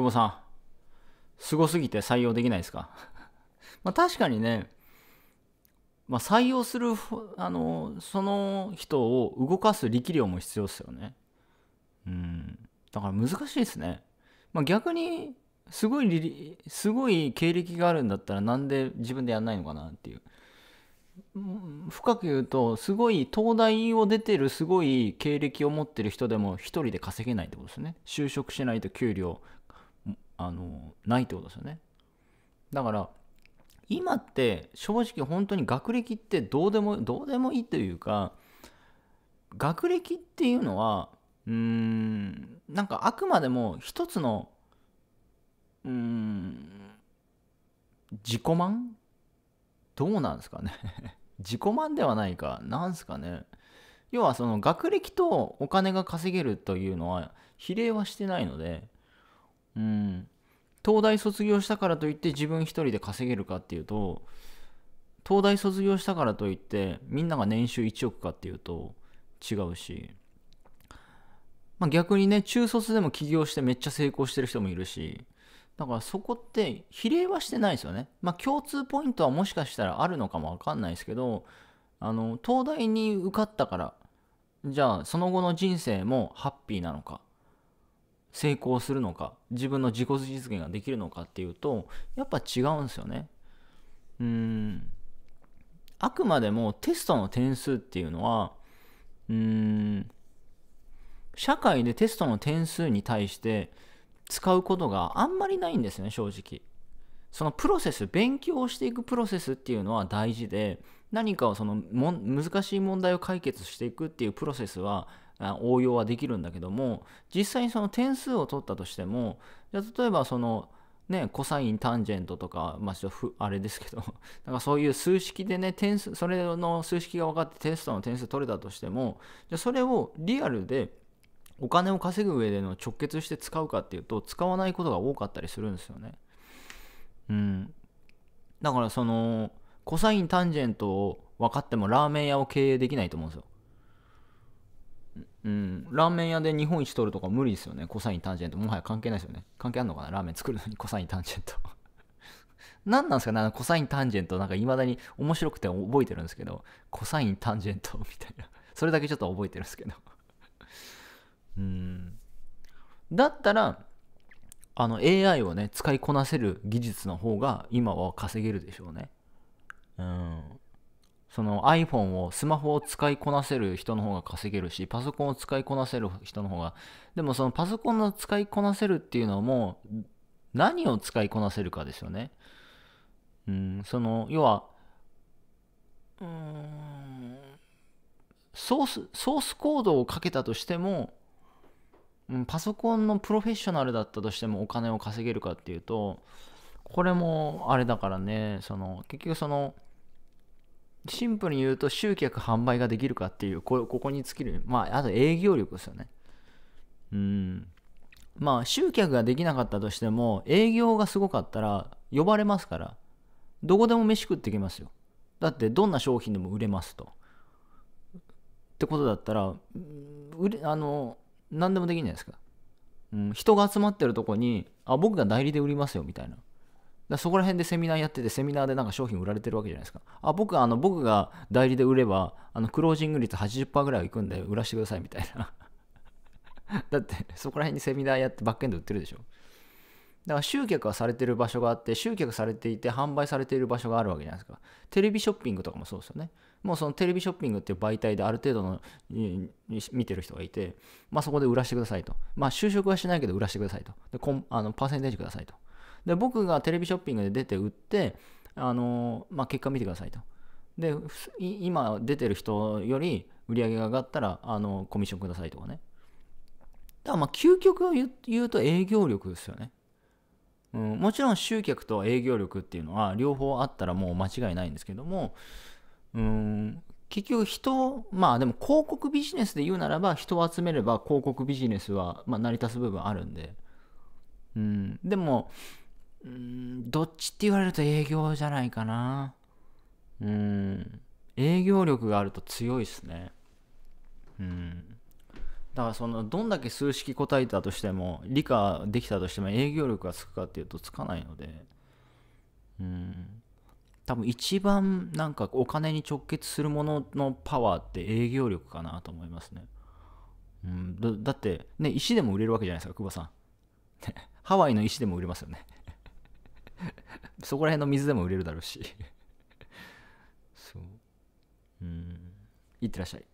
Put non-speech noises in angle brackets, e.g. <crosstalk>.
久保さん、すごすぎて採用できないですか <laughs> まあ確かにね、まあ、採用する、あの、その人を動かす力量も必要ですよね。うん。だから難しいですね。まあ、逆に、すごい、すごい経歴があるんだったらなんで自分でやんないのかなっていう。深く言うと、すごい、東大を出てるすごい経歴を持ってる人でも一人で稼げないってことですね。就職しないと給料あのないってことですよねだから今って正直本当に学歴ってどうでもどうでもいいというか学歴っていうのはうーんなんかあくまでも一つのうーん自己満どうなんですかね <laughs> 自己満ではないかなんすかね要はその学歴とお金が稼げるというのは比例はしてないので東大卒業したからといって自分一人で稼げるかっていうと東大卒業したからといってみんなが年収1億かっていうと違うし、まあ、逆にね中卒でも起業してめっちゃ成功してる人もいるしだからそこって比例はしてないですよねまあ共通ポイントはもしかしたらあるのかも分かんないですけどあの東大に受かったからじゃあその後の人生もハッピーなのか成功するのか自分の自己実現ができるのかっていうとやっぱ違うんですよねうんあくまでもテストの点数っていうのはうん社会でテストの点数に対して使うことがあんまりないんですね正直そのプロセス勉強をしていくプロセスっていうのは大事で何かをそのも難しい問題を解決していくっていうプロセスは応用はできるんだけども実際にその点数を取ったとしてもじゃ例えばそのねコサインタンジェントとかまあちょっとあれですけど <laughs> なんかそういう数式でね点数それの数式が分かってテストの点数取れたとしてもじゃそれをリアルでお金を稼ぐ上での直結して使うかっていうと使わないことが多かったりするんですよね。うん、だからそのコサインタンジェントを分かってもラーメン屋を経営できないと思うんですよ。うん、ラーメン屋で日本一取るとか無理ですよね。コサインタンジェント。もはや関係ないですよね。関係あんのかなラーメン作るのにコサインタンジェント。何 <laughs> なんですかねコサインタンジェント。なんか未だに面白くて覚えてるんですけど、コサインタンジェント <laughs> みたいな。それだけちょっと覚えてるんですけど。<laughs> うん。だったら、あの AI をね、使いこなせる技術の方が今は稼げるでしょうね。うん。その iPhone をスマホを使いこなせる人の方が稼げるしパソコンを使いこなせる人の方がでもそのパソコンの使いこなせるっていうのも何を使いこなせるかですよね。うん、その要はうんソースソースコードをかけたとしても、うん、パソコンのプロフェッショナルだったとしてもお金を稼げるかっていうとこれもあれだからねその結局そのシンプルに言うと集客販売ができるかっていうこここに尽きるまああと営業力ですよねうんまあ集客ができなかったとしても営業がすごかったら呼ばれますからどこでも飯食ってきますよだってどんな商品でも売れますとってことだったら売れあの何でもできるじゃないですか、うん、人が集まってるとこにあ僕が代理で売りますよみたいなだそこら辺でセミナーやってて、セミナーでなんか商品売られてるわけじゃないですか。あ、僕、あの、僕が代理で売れば、あの、クロージング率80%ぐらいいくんで、売らしてくださいみたいな。<laughs> だって、そこら辺にセミナーやってバックエンド売ってるでしょ。だから集客はされてる場所があって、集客されていて販売されている場所があるわけじゃないですか。テレビショッピングとかもそうですよね。もうそのテレビショッピングっていう媒体である程度の見てる人がいて、まあそこで売らしてくださいと。まあ就職はしないけど売らしてくださいと。で、こんあのパーセンテージくださいと。で僕がテレビショッピングで出て売ってあの、まあ、結果見てくださいとで今出てる人より売り上げが上がったらあのコミッションくださいとかねだからまあ究極を言うと営業力ですよね、うん、もちろん集客と営業力っていうのは両方あったらもう間違いないんですけどもうん結局人まあでも広告ビジネスで言うならば人を集めれば広告ビジネスはま成り立つ部分あるんで、うん、でもうん、どっちって言われると営業じゃないかな。うん。営業力があると強いっすね。うん。だからその、どんだけ数式答えたとしても、理科できたとしても営業力がつくかっていうとつかないので、うん。多分一番なんかお金に直結するもののパワーって営業力かなと思いますね。うん、だって、ね、石でも売れるわけじゃないですか、久保さん。<laughs> ハワイの石でも売れますよね。<laughs> そこら辺の水でも売れるだろうしそううんいってらっしゃい